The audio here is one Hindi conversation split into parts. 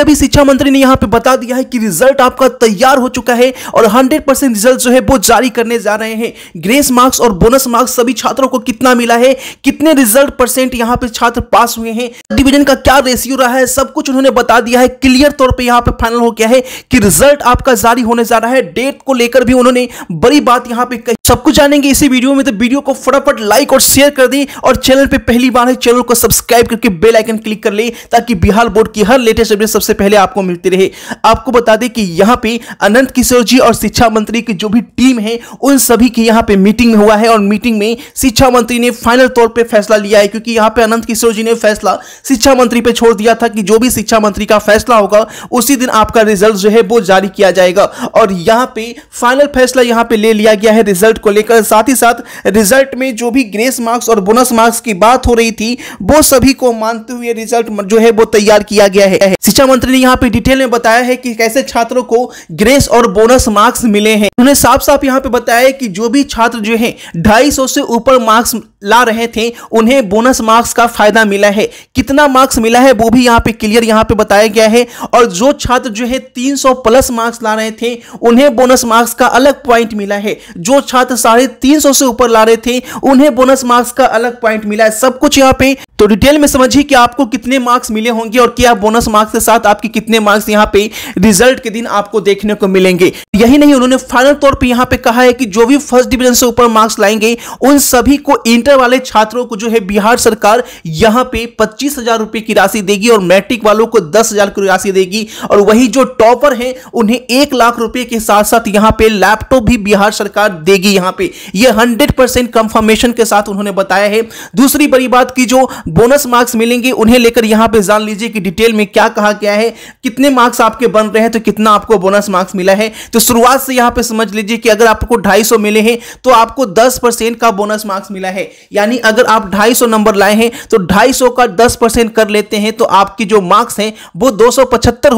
अभी अभी शिक्षा मंत्री ने यहां पे बता दिया है कि रिजल्ट आपका तैयार हो चुका है और 100 परसेंट रिजल्ट जो है वो जारी करने जा रहे हैं ग्रेस मार्क्स और बोनस मार्क्स सभी छात्रों को कितना मिला है कितने रिजल्ट परसेंट यहाँ पे छात्र पास हुए हैं डिविजन का क्या रेशियो रहा है सब कुछ उन्होंने बता दिया है क्लियर तौर पर यहाँ पे फाइनल हो गया है कि रिजल्ट आपका जारी होने जा रहा है डेट को लेकर भी उन्होंने बड़ी बात यहाँ पे कही सब कुछ जानेंगे इसी वीडियो में तो वीडियो को फटाफट लाइक और शेयर कर दें और चैनल पे पहली बार है चैनल को सब्सक्राइब करके बेल आइकन क्लिक कर ले ताकि बिहार बोर्ड की हर लेटेस्ट अपडेट सबसे सबसे पहले आपको मिलती रहे आपको बता दें कि यहां पे अनंत किशोर जी और शिक्षा मंत्री की जो भी टीम है उन सभी की यहां पे मीटिंग हुआ है और मीटिंग में शिक्षा मंत्री ने फाइनल तौर पर फैसला लिया है क्योंकि यहां पे अनंत किशोर जी ने फैसला शिक्षा मंत्री पर छोड़ दिया था कि जो भी शिक्षा मंत्री का फैसला होगा उसी दिन आपका रिजल्ट जो है वो जारी किया जाएगा और यहां पे फाइनल फैसला यहां पे ले लिया गया है रिजल्ट को लेकर साथ ही साथ रिजल्ट में जो भी ग्रेस मार्क्स और बोनस मार्क्स की बात हो रही थी वो सभी को मानते हुए रिजल्ट जो है वो तैयार किया गया है शिक्षा मंत्री मंत्री ने यहाँ पे डिटेल में बताया है कि कैसे छात्रों को ग्रेस और बोनस मार्क्स मिले हैं उन्होंने साफ साफ यहाँ पे बताया है कि जो भी छात्र जो है ढाई से ऊपर मार्क्स ला रहे थे उन्हें बोनस मार्क्स का फायदा मिला है कितना मार्क्स मिला है वो भी यहाँ पे क्लियर यहाँ पे बताया गया है और जो छात्र जो है तीन प्लस मार्क्स ला रहे थे उन्हें बोनस मार्क्स का अलग पॉइंट मिला है जो छात्र साढ़े तीन से ऊपर ला रहे थे उन्हें बोनस मार्क्स का अलग पॉइंट मिला है सब कुछ यहाँ पे तो डिटेल में समझिए कि आपको कितने मार्क्स मिले होंगे और क्या बोनस मार्क्स के साथ आपके कितने मार्क्स यहाँ पे रिजल्ट के दिन आपको देखने को मिलेंगे यही नहीं उन्होंने फाइनल तौर पर यहाँ पे कहा है कि जो भी फर्स्ट डिविजन से ऊपर मार्क्स लाएंगे उन सभी को इंटर वाले छात्रों को जो है बिहार सरकार यहाँ पे पच्चीस रुपए की राशि देगी और मैट्रिक वालों को दस हजार की राशि देगी और वही जो टॉपर है उन्हें एक लाख रुपए के साथ साथ यहाँ पे लैपटॉप भी बिहार सरकार देगी यहाँ पे ये हंड्रेड परसेंट कंफर्मेशन के साथ उन्होंने बताया है दूसरी बड़ी बात की जो बोनस मार्क्स मिलेंगे उन्हें लेकर यहाँ पे जान लीजिए कि डिटेल में क्या कहा गया है है कितने मार्क्स आपके बन रहे हैं तो कितना आपको बोनस मार्क्स मिला है तो शुरुआत से यहां पे समझ लीजिए कि अगर आपको 250 मिले हैं तो आपको 10 परसेंट का बोनस मार्क्स मिला है यानी अगर आप 250 नंबर लाए हैं तो 250 का 10 परसेंट कर लेते हैं तो आपकी जो मार्क्स हैं वो दो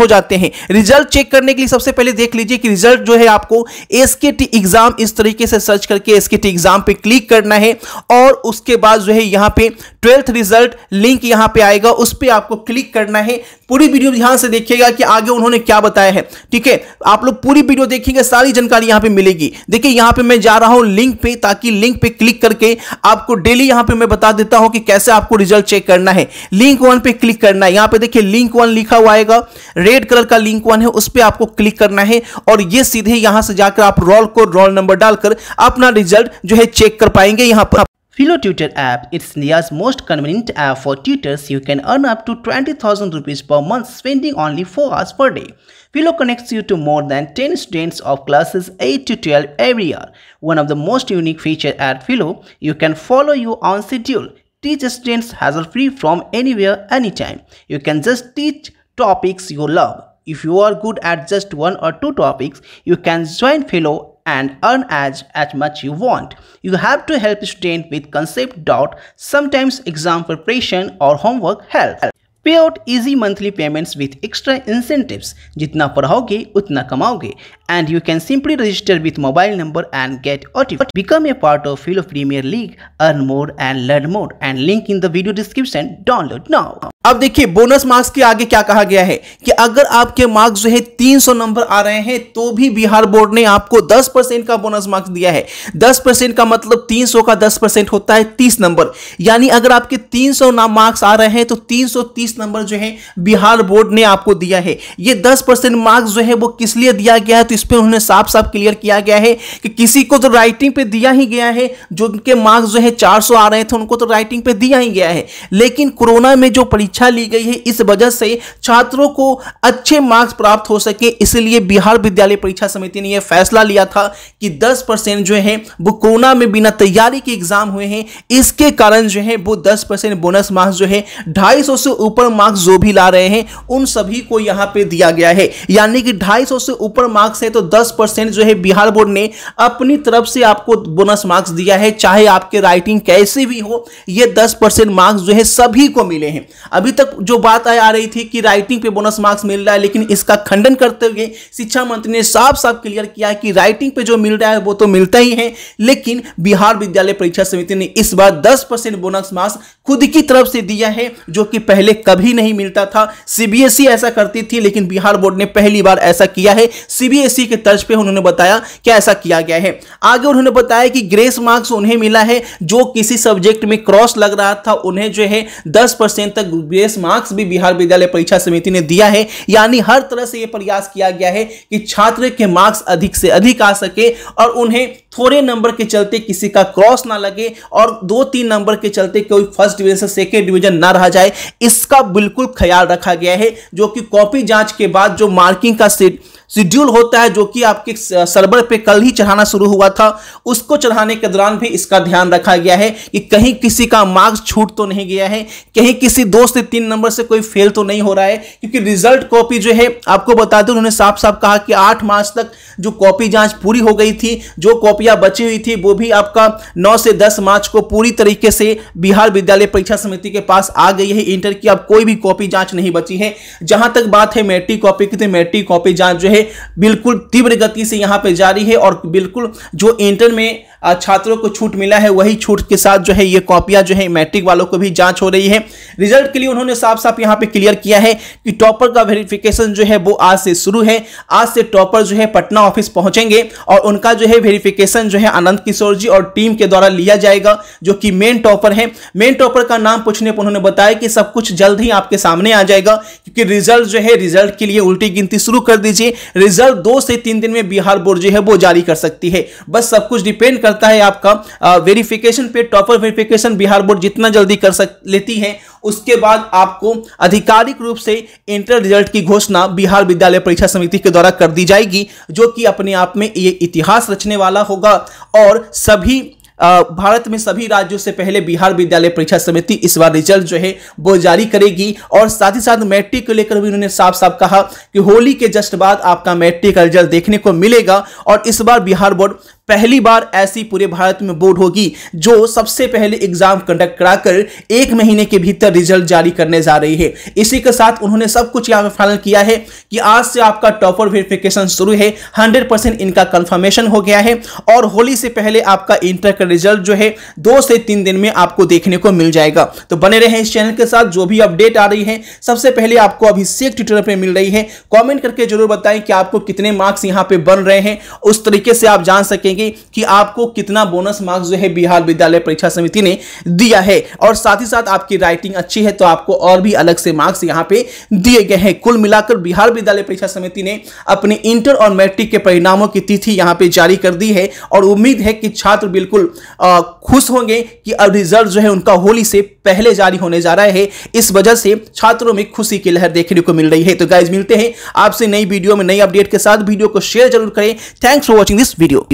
हो जाते हैं रिजल्ट चेक करने के लिए सबसे पहले देख लीजिए कि रिजल्ट जो है आपको एस एग्जाम इस तरीके से सर्च करके एस एग्जाम पे क्लिक करना है और उसके बाद जो है यहाँ पे ट्वेल्थ रिजल्ट लिंक यहां पे आएगा उस पर आपको क्लिक करना है पूरी वीडियो ध्यान से देखिएगा कि आगे उन्होंने क्या बताया है ठीक है आप लोग पूरी वीडियो देखेंगे सारी जानकारी यहां पे मिलेगी देखिए यहां पे मैं जा रहा हूं लिंक पे ताकि लिंक पे क्लिक करके आपको डेली यहां पे मैं बता देता हूं कि कैसे आपको रिजल्ट चेक करना है लिंक वन पे क्लिक करना है यहां पे देखिए लिंक वन लिखा हुआ आएगा रेड कलर का लिंक वन है उस पर आपको क्लिक करना है और ये सीधे यहां से जाकर आप रोल को रोल नंबर डालकर अपना रिजल्ट जो है चेक कर पाएंगे यहां पर Philo Tutor app. It's India's most convenient app for tutors. You can earn up to 20,000 rupees per month spending only 4 hours per day. Philo connects you to more than 10 students of classes 8 to 12 every year. One of the most unique feature at Philo, you can follow you on schedule. Teach students hassle-free from anywhere, anytime. You can just teach topics you love. If you are good at just one or two topics, you can join Philo and earn as, as much you want. You have to help student with concept doubt, sometimes exam preparation or homework help. Pay out easy monthly payments with extra incentives. जितना पढ़ाओगे उतना कमाओगे and you can simply register with mobile number and get OTP. Become a part of Philo Premier League, earn more and learn more and link in the video description, download now. अब देखिए बोनस मार्क्स के आगे क्या कहा गया है कि अगर आपके मार्क्स जो है 300 नंबर आ रहे हैं तो भी बिहार बोर्ड ने आपको 10 परसेंट का बोनस मार्क्स दिया है 10 परसेंट का मतलब 300 का 10 परसेंट होता है 30 नंबर यानी अगर आपके 300 ना मार्क्स आ रहे हैं तो 330 नंबर जो है बिहार बोर्ड ने आपको दिया है ये दस मार्क्स जो है वो किस लिए दिया गया है तो इस पर उन्होंने साफ साफ क्लियर किया गया है कि किसी को तो राइटिंग पे दिया ही गया है जो उनके मार्क्स जो है 400 आ रहे थे उनको तो राइटिंग पे दिया ही गया है लेकिन कोरोना में जो परीक्षा ली गई है इस वजह से छात्रों को अच्छे मार्क्स प्राप्त हो सके इसलिए बिहार विद्यालय परीक्षा समिति ने यह फैसला लिया था कि दस जो है वो कोरोना में बिना तैयारी के एग्जाम हुए हैं इसके कारण जो है वो दस बोनस मार्क्स जो है ढाई से ऊपर मार्क्स जो भी ला रहे हैं उन सभी को यहाँ पे दिया गया है यानी कि ढाई से ऊपर मार्क्स है तो दस परसेंट जो है बिहार बोर्ड ने अपनी तरफ से आपको बोनस मार्क्स दिया है चाहे आपके राइटिंग कैसे भी हो ये दस परसेंट मार्क्स जो है सभी को मिले हैं अभी तक जो बात आ रही थी कि राइटिंग पे बोनस मार्क्स मिल रहा है लेकिन इसका खंडन करते हुए शिक्षा मंत्री ने साफ साफ क्लियर किया है कि राइटिंग पे जो मिल रहा है वो तो मिलता ही है लेकिन बिहार विद्यालय परीक्षा समिति ने इस बार दस परसेंट बोनस मार्क्स खुद की तरफ से दिया है जो कि पहले कभी नहीं मिलता था सीबीएसई ऐसा करती थी लेकिन बिहार बोर्ड ने पहली बार ऐसा किया है सीबीएसई यूपीएससी के तर्ज पे उन्होंने बताया कि ऐसा किया गया है आगे उन्होंने बताया कि ग्रेस मार्क्स उन्हें मिला है जो किसी सब्जेक्ट में क्रॉस लग रहा था उन्हें जो है दस परसेंट तक ग्रेस मार्क्स भी बिहार विद्यालय परीक्षा समिति ने दिया है यानी हर तरह से यह प्रयास किया गया है कि छात्र के मार्क्स अधिक से अधिक आ सके और उन्हें थोड़े नंबर के चलते किसी का क्रॉस ना लगे और दो तीन नंबर के चलते कोई फर्स्ट डिवीजन से सेकेंड डिवीजन ना रह जाए इसका बिल्कुल ख्याल रखा गया है जो कि कॉपी जांच के बाद जो मार्किंग का सीट शेड्यूल होता है जो कि आपके सर्वर पे कल ही चढ़ाना शुरू हुआ था उसको चढ़ाने के दौरान भी इसका ध्यान रखा गया है कि कहीं किसी का मार्क्स छूट तो नहीं गया है कहीं किसी दो से तीन नंबर से कोई फेल तो नहीं हो रहा है क्योंकि रिजल्ट कॉपी जो है आपको बता दें उन्होंने साफ साफ कहा कि आठ मार्च तक जो कॉपी जांच पूरी हो गई थी जो कॉपी कॉपियां बची हुई थी वो भी आपका 9 से 10 मार्च को पूरी तरीके से बिहार विद्यालय परीक्षा समिति के पास आ गई है इंटर की अब कोई भी कॉपी जांच नहीं बची है जहां तक बात है मैट्रिक कॉपी की तो मैट्रिक कॉपी जांच जो है बिल्कुल तीव्र गति से यहां पर जारी है और बिल्कुल जो इंटर में छात्रों को छूट मिला है वही छूट के साथ जो है ये कॉपियां जो है मैट्रिक वालों को भी जांच हो रही है रिजल्ट के लिए उन्होंने साफ साफ यहाँ पे क्लियर किया है कि टॉपर का वेरिफिकेशन जो है वो आज से शुरू है आज से टॉपर जो है पटना ऑफिस पहुंचेंगे और उनका जो है वेरिफिकेशन जो है आनंद किशोर जी और टीम के द्वारा लिया जाएगा जो कि मेन टॉपर है मेन टॉपर का नाम पूछने पर उन्होंने बताया कि सब कुछ जल्द ही आपके सामने आ जाएगा क्योंकि रिजल्ट जो है रिजल्ट के लिए उल्टी गिनती शुरू कर दीजिए रिजल्ट दो से तीन दिन में बिहार बोर्ड जो है वो जारी कर सकती है बस सब कुछ डिपेंड कर करता है आपका वेरिफिकेशन पे टॉपर वेरिफिकेशन बिहार बोर्ड जितना जल्दी कर सक लेती है उसके बाद आपको आधिकारिक रूप से इंटर रिजल्ट की घोषणा बिहार विद्यालय परीक्षा समिति के द्वारा कर दी जाएगी जो कि अपने आप में ये इतिहास रचने वाला होगा और सभी भारत में सभी राज्यों से पहले बिहार विद्यालय परीक्षा समिति इस बार रिजल्ट जो है वो जारी करेगी और साथ ही साथ मैट्रिक को लेकर भी उन्होंने साफ साफ कहा कि होली के जस्ट बाद आपका मैट्रिक का रिजल्ट देखने को मिलेगा और इस बार बिहार बोर्ड पहली बार ऐसी पूरे भारत में बोर्ड होगी जो सबसे पहले एग्जाम कंडक्ट कराकर एक महीने के भीतर रिजल्ट जारी करने जा रही है इसी के साथ उन्होंने सब कुछ यहाँ पे फाइनल किया है कि आज से आपका टॉपर वेरिफिकेशन शुरू है हंड्रेड परसेंट इनका कंफर्मेशन हो गया है और होली से पहले आपका इंटर का रिजल्ट जो है दो से तीन दिन में आपको देखने को मिल जाएगा तो बने रहे इस चैनल के साथ जो भी अपडेट आ रही है सबसे पहले आपको सेक ट्विटर पर मिल रही है कॉमेंट करके जरूर बताएं कि आपको कितने मार्क्स यहाँ पे बन रहे हैं उस तरीके से आप जान सकेंगे देखेंगे कि आपको कितना बोनस मार्क्स जो है बिहार विद्यालय परीक्षा समिति ने दिया है और साथ ही साथ आपकी राइटिंग अच्छी है तो आपको और भी अलग से मार्क्स यहाँ पे दिए गए हैं कुल मिलाकर बिहार विद्यालय परीक्षा समिति ने अपने इंटर और मैट्रिक के परिणामों की तिथि यहाँ पे जारी कर दी है और उम्मीद है कि छात्र बिल्कुल खुश होंगे कि अब रिजल्ट जो है उनका होली से पहले जारी होने जा रहा है इस वजह से छात्रों में खुशी की लहर देखने को मिल रही है तो गाइज मिलते हैं आपसे नई वीडियो में नई अपडेट के साथ वीडियो को शेयर जरूर करें thanks for watching this video